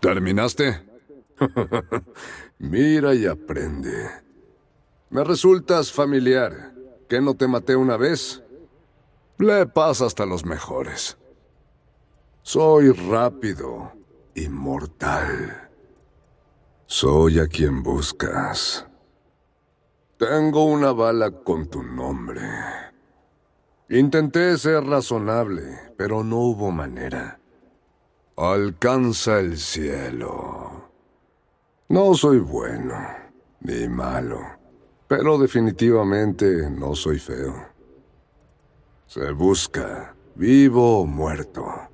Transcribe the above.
¿Terminaste? Mira y aprende. Me resultas familiar. ¿Que no te maté una vez? Le pasa hasta los mejores. Soy rápido y mortal. Soy a quien buscas. Tengo una bala con tu nombre. Intenté ser razonable, pero no hubo manera alcanza el cielo. No soy bueno, ni malo, pero definitivamente no soy feo. Se busca, vivo o muerto.